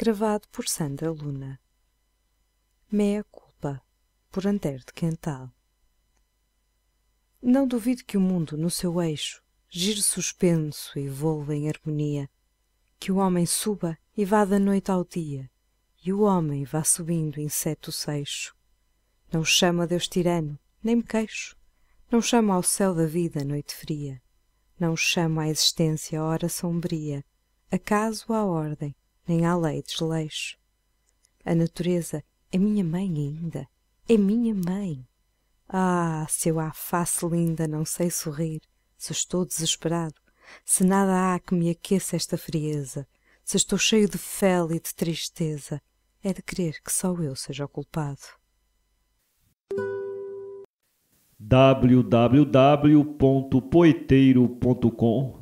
gravado por Sandra Luna. meia culpa, por Antero de Quental. Não duvido que o mundo, no seu eixo, gire suspenso e volva em harmonia, que o homem suba e vá da noite ao dia, e o homem vá subindo inseto seixo. Não chama Deus tirano, nem me queixo, não chama ao céu da vida noite fria, não chama à existência hora sombria, acaso à ordem, nem há lei desleixo. A natureza é minha mãe ainda, é minha mãe. Ah, se eu à face linda não sei sorrir, se estou desesperado, se nada há que me aqueça esta frieza, se estou cheio de fel e de tristeza, é de crer que só eu seja o culpado. www.poeteiro.com